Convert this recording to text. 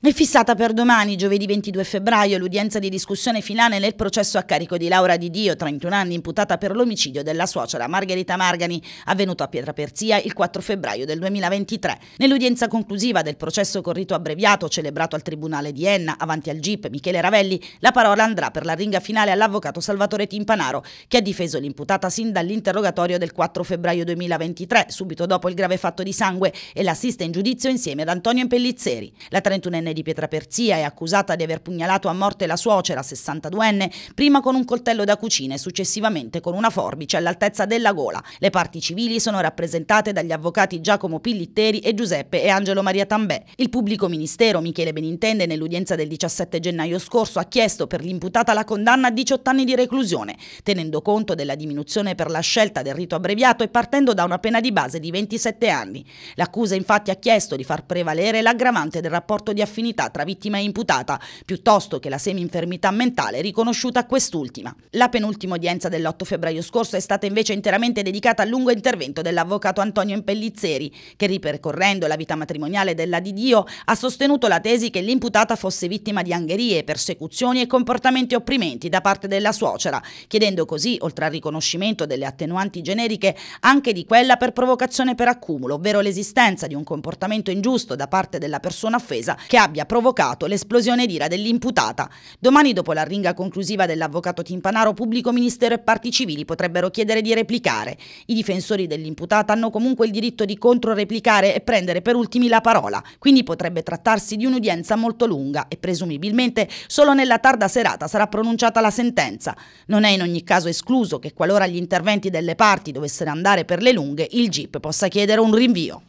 È fissata per domani, giovedì 22 febbraio, l'udienza di discussione finale nel processo a carico di Laura Di Dio, 31 anni, imputata per l'omicidio della suocera Margherita Margani, avvenuto a Pietraperzia il 4 febbraio del 2023. Nell'udienza conclusiva del processo con rito abbreviato celebrato al Tribunale di Enna, avanti al GIP Michele Ravelli, la parola andrà per la ringa finale all'avvocato Salvatore Timpanaro, che ha difeso l'imputata sin dall'interrogatorio del 4 febbraio 2023, subito dopo il grave fatto di sangue, e l'assiste in giudizio insieme ad Antonio Impellizzeri. La 31enne 32enne di Pietraperzia è accusata di aver pugnalato a morte la suocera, 62enne, prima con un coltello da cucina e successivamente con una forbice all'altezza della gola. Le parti civili sono rappresentate dagli avvocati Giacomo Pillitteri e Giuseppe e Angelo Maria Tambè. Il pubblico ministero Michele Benintende nell'udienza del 17 gennaio scorso ha chiesto per l'imputata la condanna a 18 anni di reclusione, tenendo conto della diminuzione per la scelta del rito abbreviato e partendo da una pena di base di 27 anni. L'accusa infatti ha chiesto di far prevalere l'aggravante del rapporto di affidamento affinità tra vittima e imputata, piuttosto che la semi-infermità mentale riconosciuta a quest'ultima. La penultima udienza dell'8 febbraio scorso è stata invece interamente dedicata al lungo intervento dell'avvocato Antonio Impellizzeri, che ripercorrendo la vita matrimoniale della Didio ha sostenuto la tesi che l'imputata fosse vittima di angherie, persecuzioni e comportamenti opprimenti da parte della suocera, chiedendo così, oltre al riconoscimento delle attenuanti generiche, anche di quella per provocazione per accumulo, ovvero l'esistenza di un comportamento ingiusto da parte della persona offesa che ha abbia provocato l'esplosione d'ira dell'imputata. Domani dopo l'arringa conclusiva dell'avvocato Timpanaro, pubblico ministero e parti civili potrebbero chiedere di replicare. I difensori dell'imputata hanno comunque il diritto di controreplicare e prendere per ultimi la parola, quindi potrebbe trattarsi di un'udienza molto lunga e presumibilmente solo nella tarda serata sarà pronunciata la sentenza. Non è in ogni caso escluso che qualora gli interventi delle parti dovessero andare per le lunghe, il GIP possa chiedere un rinvio.